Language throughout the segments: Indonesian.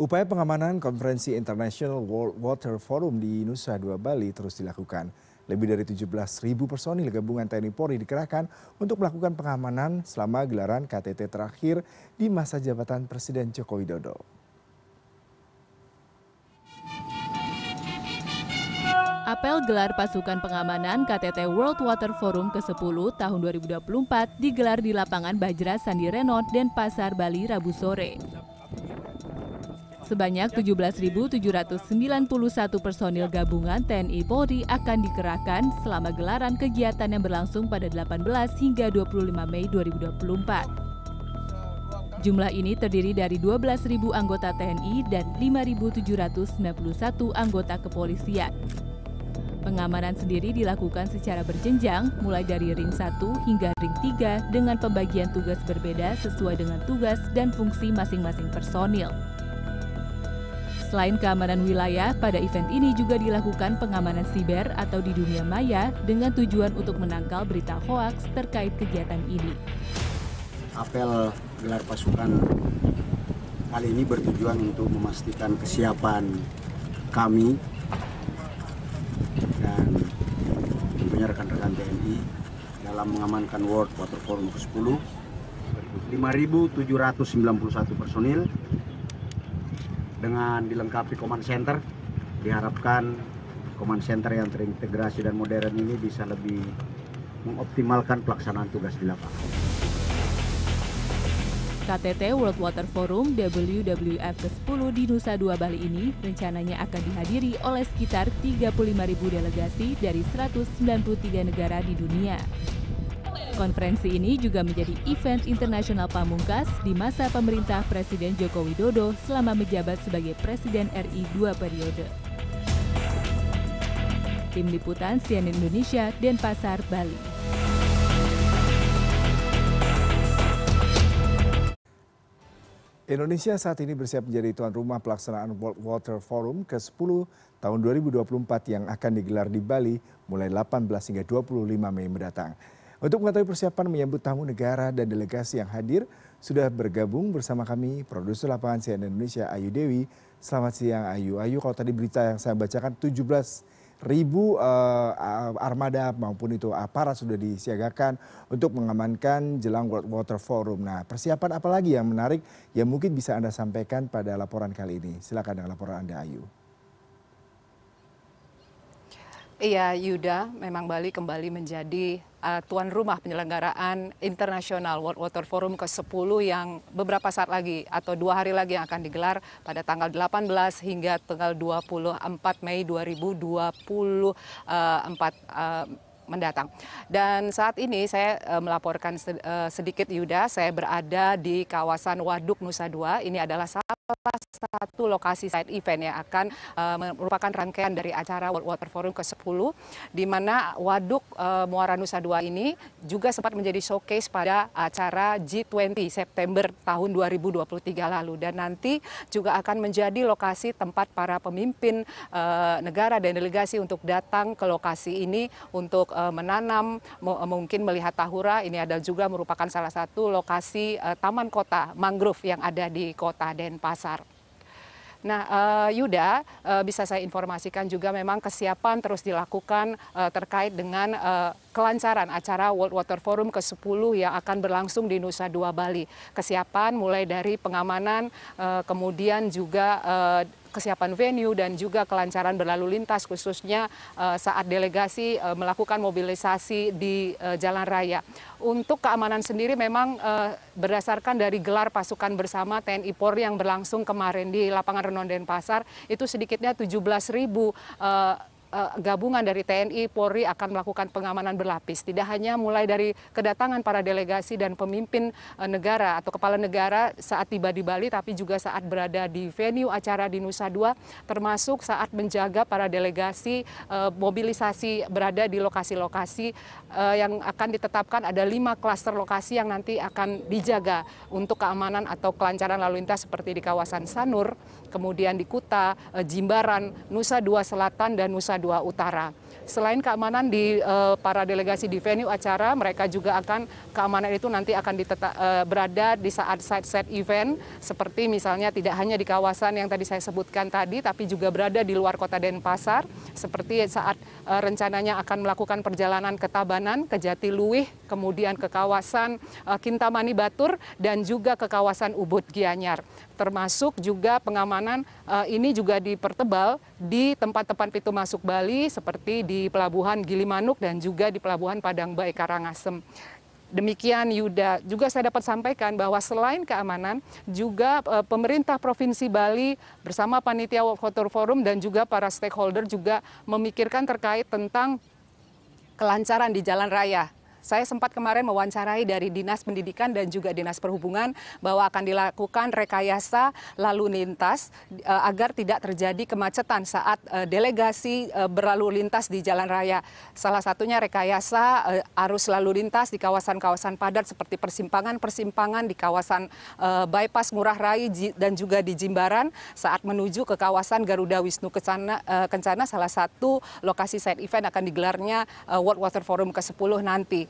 Upaya pengamanan konferensi International World Water Forum di Nusa Dua Bali terus dilakukan. Lebih dari 17.000 personil gabungan TNI Polri dikerahkan untuk melakukan pengamanan selama gelaran KTT terakhir di masa jabatan Presiden Joko Widodo. Apel gelar pasukan pengamanan KTT World Water Forum ke-10 tahun 2024 digelar di lapangan Bajra Sandi Renon, Pasar Bali, Rabu sore. Sebanyak 17.791 personil gabungan TNI Polri akan dikerahkan selama gelaran kegiatan yang berlangsung pada 18 hingga 25 Mei 2024. Jumlah ini terdiri dari 12.000 anggota TNI dan 5.791 anggota kepolisian. Pengamanan sendiri dilakukan secara berjenjang, mulai dari ring 1 hingga ring 3 dengan pembagian tugas berbeda sesuai dengan tugas dan fungsi masing-masing personil. Selain keamanan wilayah, pada event ini juga dilakukan pengamanan siber atau di dunia maya dengan tujuan untuk menangkal berita hoaks terkait kegiatan ini. Apel gelar pasukan kali ini bertujuan untuk memastikan kesiapan kami dan tentunya rekan-rekan TNI dalam mengamankan World Water Forum ke-10 5.791 personil dengan dilengkapi command center diharapkan command center yang terintegrasi dan modern ini bisa lebih mengoptimalkan pelaksanaan tugas di lapangan. KTT World Water Forum WWF ke-10 di Nusa Dua Bali ini rencananya akan dihadiri oleh sekitar 35.000 delegasi dari 193 negara di dunia. Konferensi ini juga menjadi event internasional pamungkas di masa pemerintah Presiden Joko Widodo selama menjabat sebagai Presiden RI dua periode. Tim Liputan CNN Indonesia, Denpasar, Bali. Indonesia saat ini bersiap menjadi tuan rumah pelaksanaan World Water Forum ke-10 tahun 2024 yang akan digelar di Bali mulai 18 hingga 25 Mei mendatang. Untuk mengetahui persiapan menyambut tamu negara dan delegasi yang hadir, sudah bergabung bersama kami produser lapangan CNN Indonesia Ayu Dewi. Selamat siang Ayu. Ayu kalau tadi berita yang saya bacakan 17 ribu uh, armada maupun itu aparat sudah disiagakan untuk mengamankan jelang World Water Forum. Nah, persiapan apa lagi yang menarik yang mungkin bisa Anda sampaikan pada laporan kali ini? Silakan dengan laporan Anda, Ayu. Iya, Yuda, memang Bali kembali menjadi uh, tuan rumah penyelenggaraan internasional World Water Forum ke-10 yang beberapa saat lagi atau dua hari lagi yang akan digelar pada tanggal 18 hingga tanggal 24 Mei 2024 uh, 4, uh, mendatang. Dan saat ini saya eh, melaporkan eh, sedikit Yuda, saya berada di kawasan Waduk Nusa Dua. Ini adalah salah satu lokasi side event yang akan eh, merupakan rangkaian dari acara World Water Forum ke-10 di mana Waduk Muara Nusa Dua ini juga sempat menjadi showcase pada acara G20 September tahun 2023 lalu dan nanti juga akan menjadi lokasi tempat para pemimpin negara dan delegasi untuk datang ke lokasi ini untuk Eh, menanam, eh, mungkin melihat tahura. Ini ada juga merupakan salah satu lokasi eh, taman kota mangrove yang ada di kota Denpasar. Nah, Yuda, bisa saya informasikan juga memang kesiapan terus dilakukan terkait dengan kelancaran acara World Water Forum ke-10 yang akan berlangsung di Nusa Dua Bali. Kesiapan mulai dari pengamanan, kemudian juga kesiapan venue dan juga kelancaran berlalu lintas khususnya eh, saat delegasi eh, melakukan mobilisasi di eh, jalan raya. Untuk keamanan sendiri memang berdasarkan dari gelar pasukan bersama TNI Polri yang berlangsung kemarin di lapangan Renon Denpasar itu sedikitnya belas ribu Eh, gabungan dari TNI, Polri akan melakukan pengamanan berlapis. Tidak hanya mulai dari kedatangan para delegasi dan pemimpin eh, negara atau kepala negara saat tiba di Bali, tapi juga saat berada di venue acara di Nusa Dua, termasuk saat menjaga para delegasi eh, mobilisasi berada di lokasi-lokasi yang akan ditetapkan ada lima klaster lokasi yang nanti akan dijaga untuk keamanan atau kelancaran lalu lintas seperti di kawasan Sanur, kemudian di Kuta, Jimbaran, Nusa Dua Selatan, dan Nusa Dua Utara. Selain keamanan di uh, para delegasi di venue acara, mereka juga akan keamanan itu nanti akan diteta, uh, berada di saat side set event seperti misalnya tidak hanya di kawasan yang tadi saya sebutkan tadi, tapi juga berada di luar kota Denpasar seperti saat uh, rencananya akan melakukan perjalanan ke Tabanan, ke Jatiluih, kemudian ke kawasan uh, Kintamani Batur dan juga ke kawasan Ubud Gianyar. Termasuk juga pengamanan uh, ini juga dipertebal di tempat-tempat pintu masuk Bali seperti di Pelabuhan Gilimanuk dan juga di Pelabuhan Padang Bae Karangasem. Demikian Yuda. Juga saya dapat sampaikan bahwa selain keamanan, juga eh, pemerintah Provinsi Bali bersama Panitia World Water Forum dan juga para stakeholder juga memikirkan terkait tentang kelancaran di jalan raya saya sempat kemarin mewawancarai dari Dinas Pendidikan dan juga Dinas Perhubungan bahwa akan dilakukan rekayasa lalu lintas eh, agar tidak terjadi kemacetan saat eh, delegasi eh, berlalu lintas di jalan raya. Salah satunya rekayasa arus lalu lintas di kawasan-kawasan padat seperti persimpangan-persimpangan di kawasan bypass Ngurah Rai dan juga di Jimbaran saat menuju ke kawasan Garuda Wisnu Kencana, Kencana salah satu lokasi side event akan digelarnya World Water Forum ke-10 nanti.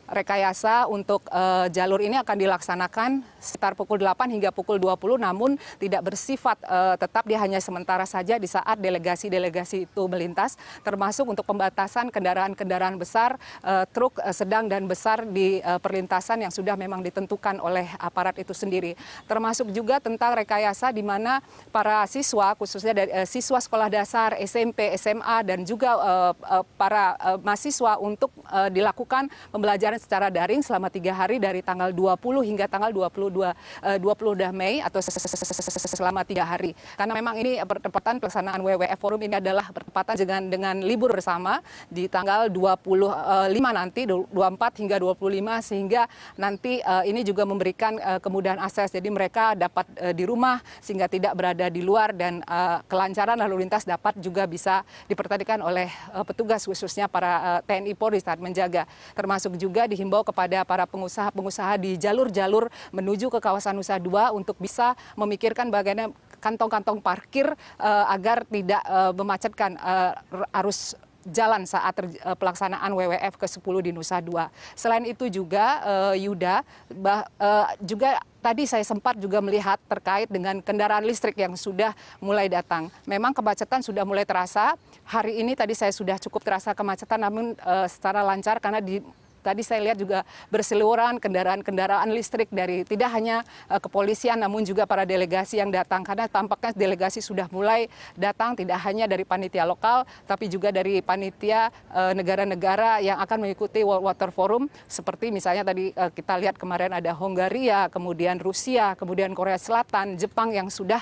rekayasa untuk uh, jalur ini akan dilaksanakan sekitar pukul 8 hingga pukul 20 namun tidak bersifat uh, tetap dia hanya sementara saja di saat delegasi-delegasi itu melintas termasuk untuk pembatasan kendaraan-kendaraan besar uh, truk uh, sedang dan besar di uh, perlintasan yang sudah memang ditentukan oleh aparat itu sendiri termasuk juga tentang rekayasa di mana para siswa khususnya dari uh, siswa sekolah dasar SMP SMA dan juga uh, uh, para uh, mahasiswa untuk uh, dilakukan pembelajaran pembelajaran secara daring selama tiga hari dari tanggal 20 hingga tanggal 22 20 eh, Mei atau selama tiga hari. Karena memang ini pertempatan pelaksanaan WWF Forum ini adalah pertempatan dengan dengan libur bersama di tanggal 25 eh, nanti 24 hingga 25 sehingga nanti eh, ini juga memberikan kemudahan akses jadi mereka dapat di rumah sehingga tidak berada di luar dan kelancaran lalu lintas dapat juga bisa dipertandingkan oleh petugas khususnya para TNI Polri saat menjaga termasuk juga juga dihimbau kepada para pengusaha-pengusaha di jalur-jalur menuju ke kawasan Nusa Dua untuk bisa memikirkan bagaimana kantong-kantong parkir uh, agar tidak uh, memacetkan uh, arus jalan saat pelaksanaan WWF ke-10 di Nusa Dua. Selain itu juga uh, Yuda bah, uh, juga tadi saya sempat juga melihat terkait dengan kendaraan listrik yang sudah mulai datang. Memang kemacetan sudah mulai terasa. Hari ini tadi saya sudah cukup terasa kemacetan namun uh, secara lancar karena di tadi saya lihat juga berseliweran kendaraan-kendaraan listrik dari tidak hanya eh, kepolisian namun juga para delegasi yang datang karena tampaknya delegasi sudah mulai datang tidak hanya dari panitia lokal tapi juga dari panitia eh, negara-negara yang akan mengikuti World Water Forum seperti misalnya tadi eh, kita lihat kemarin ada Hongaria kemudian Rusia, kemudian Korea Selatan, Jepang yang sudah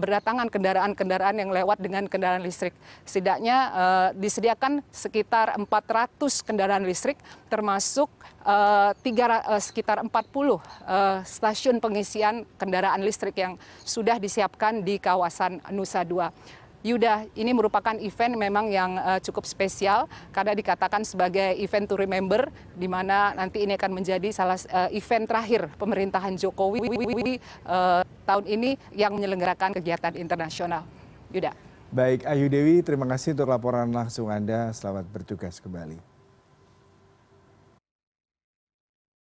berdatangan kendaraan-kendaraan yang lewat dengan kendaraan listrik. Setidaknya disediakan sekitar 400 kendaraan listrik termasuk termasuk uh, eh, tiga, uh, sekitar 40 uh, eh, stasiun pengisian kendaraan listrik yang sudah disiapkan di kawasan Nusa Dua. Yuda, ini merupakan event memang yang uh, cukup spesial karena dikatakan sebagai event to remember di mana nanti ini akan menjadi salah uh, event terakhir pemerintahan Jokowi uh, tahun ini yang menyelenggarakan kegiatan internasional. Yuda. Baik, Ayu Dewi, terima kasih untuk laporan langsung Anda. Selamat bertugas kembali.